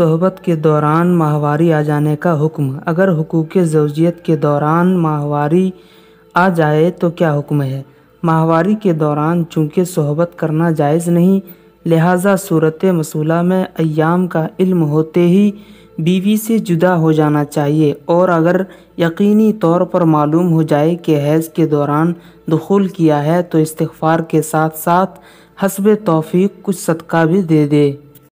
सोहबत के दौरान माहवारी आ जाने का हुक्म अगर हकूक़ जवजियत के दौरान माहवारी आ जाए तो क्या हुक्म है माहवारी के दौरान चूँकि सोहबत करना जायज़ नहीं लिहाजा सूरत मसूला में अयाम का इल्म होते ही बीवी से जुदा हो जाना चाहिए और अगर यकीनी तौर पर मालूम हो जाए कि हैज़ के दौरान दखुल किया है तो इस्तफ़ार के साथ साथ हसब तोफ़ी कुछ सदका भी दे दे